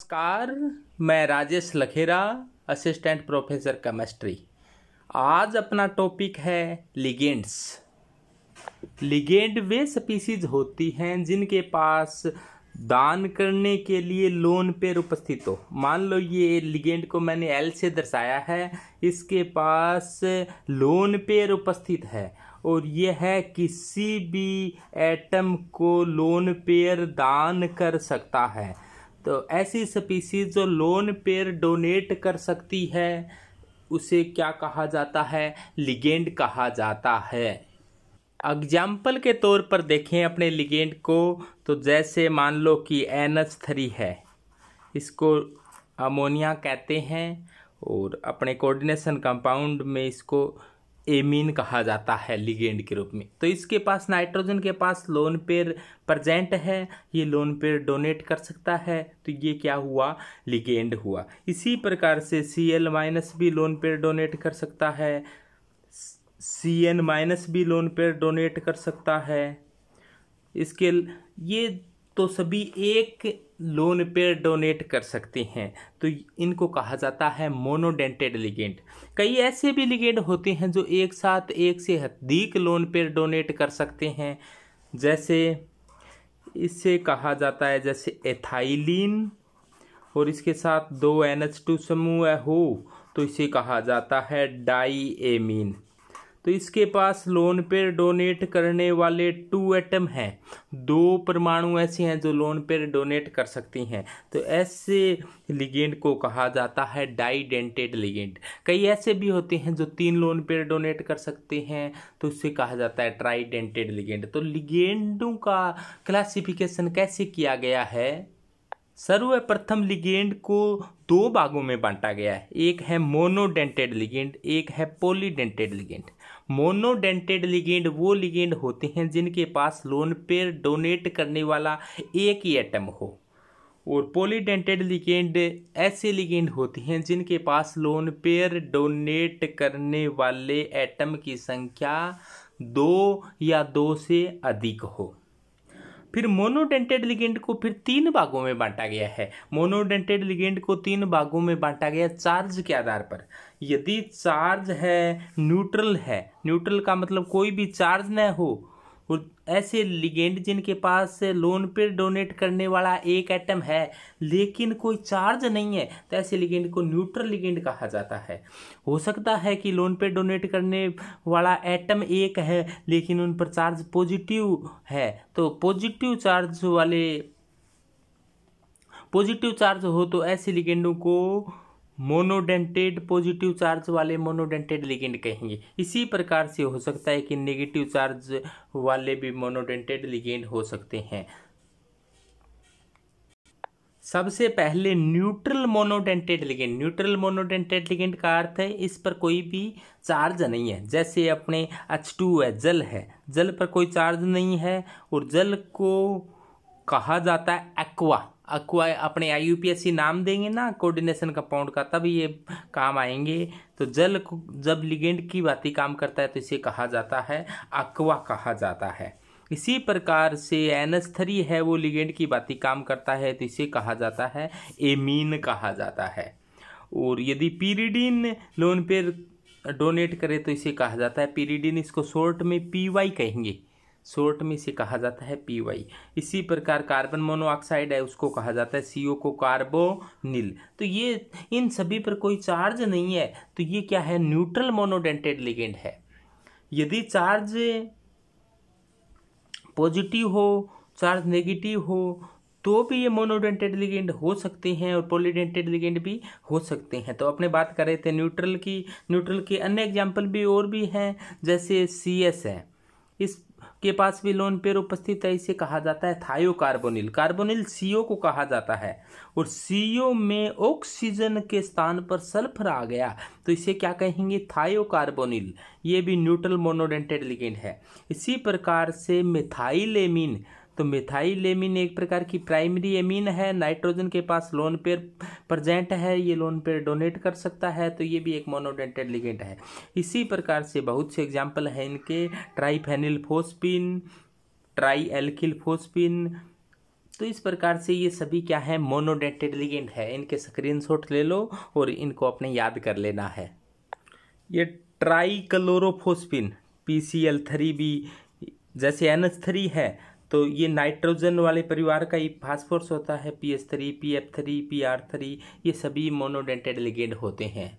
नमस्कार मैं Rajesh Lakhera assistant professor chemistry आज अपना टॉपिक है लिगेंड्स लिगेंड वे स्पीसीज होती हैं जिनके पास दान करने के लिए लोन पेयर उपस्थित हो मान लो ये लिगेंड को मैंने एल से दर्शाया है इसके पास लोन पेयर उपस्थित है और यह है किसी भी एटम को लोन पेयर दान कर सकता है तो ऐसी स्पीसीज जो लोन पेयर डोनेट कर सकती है उसे क्या कहा जाता है लिगेंड कहा जाता है एग्जाम्पल के तौर पर देखें अपने लिगेंड को तो जैसे मान लो कि एन एच थ्री है इसको अमोनिया कहते हैं और अपने कोऑर्डिनेशन कंपाउंड में इसको एमीन कहा जाता है लिगेंड के रूप में तो इसके पास नाइट्रोजन के पास लोन पेयर प्रजेंट है ये लोन पेयर डोनेट कर सकता है तो ये क्या हुआ लिगेंड हुआ इसी प्रकार से सी एल माइनस भी लोन पेयर डोनेट कर सकता है सी एन माइनस भी लोन पेयर डोनेट कर सकता है इसके ये तो सभी एक लोन पे डोनेट कर सकते हैं तो इनको कहा जाता है मोनोडेंटेड लिगेंड कई ऐसे भी लिगेंड होते हैं जो एक साथ एक से अधिक लोन पे डोनेट कर सकते हैं जैसे इससे कहा जाता है जैसे एथाइलिन और इसके साथ दो एन एच टू समूह हो तो इसे कहा जाता है डाई एमिन तो इसके पास लोन पे डोनेट करने वाले टू एटम हैं दो परमाणु ऐसे हैं जो लोन पे डोनेट कर सकती हैं तो ऐसे लिगेंड को कहा जाता है डाइडेंटेड लिगेंड कई ऐसे भी होते हैं जो तीन लोन पे डोनेट कर सकते हैं तो उसे कहा जाता है ट्राइडेंटेड लिगेंड तो लिगेंडों का क्लासिफिकेशन कैसे किया गया है सर्वप्रथम लिगेंड को दो भागों में बांटा गया है एक है मोनोडेंटेड लिगेंड एक है पोलीडेंटेड लिगेंड मोनोडेंटेड लिगेंड वो लिगेंड होते हैं जिनके पास लोन पेयर डोनेट करने वाला एक ही एटम हो और पोलीडेंटेड लिगेंड ऐसे लिगेंड होते हैं जिनके पास लोन पेयर डोनेट करने वाले एटम की संख्या दो या दो से अधिक हो फिर मोनोडेंटेड लिगेंड को फिर तीन भागों में बांटा गया है मोनोडेंटेड लिगेंड को तीन भागों में बांटा गया चार्ज के आधार पर यदि चार्ज है न्यूट्रल है न्यूट्रल का मतलब कोई भी चार्ज न हो ऐसे लिगेंड जिनके पास लोन पर डोनेट करने वाला एक एटम है लेकिन कोई चार्ज नहीं है तो ऐसे लिगेंड को न्यूट्रल लिगेंड कहा जाता है हो सकता है कि लोन पर डोनेट करने वाला एटम एक है लेकिन उन पर चार्ज पॉजिटिव है तो पॉजिटिव चार्ज वाले पॉजिटिव चार्ज हो तो ऐसे लिगेंडों को मोनोडेंटेड पॉजिटिव चार्ज वाले मोनोडेंटेड लिगेंड कहेंगे इसी प्रकार से हो सकता है कि नेगेटिव चार्ज वाले भी मोनोडेंटेड लिगेंड हो सकते हैं सबसे पहले neutral monodentate ligand neutral monodentate ligand का अर्थ है इस पर कोई भी चार्ज नहीं है जैसे अपने एच टू है जल है जल पर कोई चार्ज नहीं है और जल को कहा जाता है एक्वा अपने आई नाम देंगे ना कोऑर्डिनेशन कंपाउंड का तब ये काम आएंगे तो जल जब लिगेंड की बाती काम करता है तो इसे कहा जाता है अक्वा कहा जाता है इसी प्रकार से एनस्थरी है वो लिगेंड की बाती काम करता है तो इसे कहा जाता है एमीन कहा जाता है और यदि पीरिडीन लोन पेर डोनेट करे तो इसे कहा जाता है पीरिडिन इसको शॉर्ट में पी वाई कहेंगे शॉर्ट में इसे कहा जाता है पी वाई इसी प्रकार कार्बन मोनोऑक्साइड है उसको कहा जाता है सी को कार्बोनिल तो ये इन सभी पर कोई चार्ज नहीं है तो ये क्या है न्यूट्रल मोनोडेंटेड लिगेंड है यदि चार्ज पॉजिटिव हो चार्ज नेगेटिव हो तो भी ये मोनोडेंटेड लिगेंड हो सकते हैं और पोलिडेंटेड लिगेंड भी हो सकते हैं तो अपने बात कर रहे थे न्यूट्रल की न्यूट्रल के अन्य एग्जाम्पल भी और भी हैं जैसे सी एस है इस के पास भी लोन पेयर उपस्थित है इसे कहा जाता है थायो कार्बोनिल कार्बोनिल सीओ को कहा जाता है और सीओ में ऑक्सीजन के स्थान पर सल्फर आ गया तो इसे क्या कहेंगे थायो कार्बोनिल ये भी न्यूट्रल मोनोडेंटेड लिगेंड है इसी प्रकार से मिथाइलेमिन तो मिथाइल एमिन एक प्रकार की प्राइमरी एमिन है नाइट्रोजन के पास लोन पेयर प्रजेंट है ये लोन पेयर डोनेट कर सकता है तो ये भी एक मोनोडेंटेड लिगेंट है इसी प्रकार से बहुत से एग्जाम्पल हैं इनके ट्राईफेनिल फोस्पिन ट्राई एल्किल फोस्पिन तो इस प्रकार से ये सभी क्या है मोनोडेंटेड लिगेंट है इनके शॉट ले लो और इनको अपने याद कर लेना है ये trichlorophosphine P C L three भी जैसे एन एच थ्री है तो ये नाइट्रोजन वाले परिवार का ये फास्फोर्स होता है P S three P F three P R three ये सभी मोनोडेंटेड लिगेंड होते हैं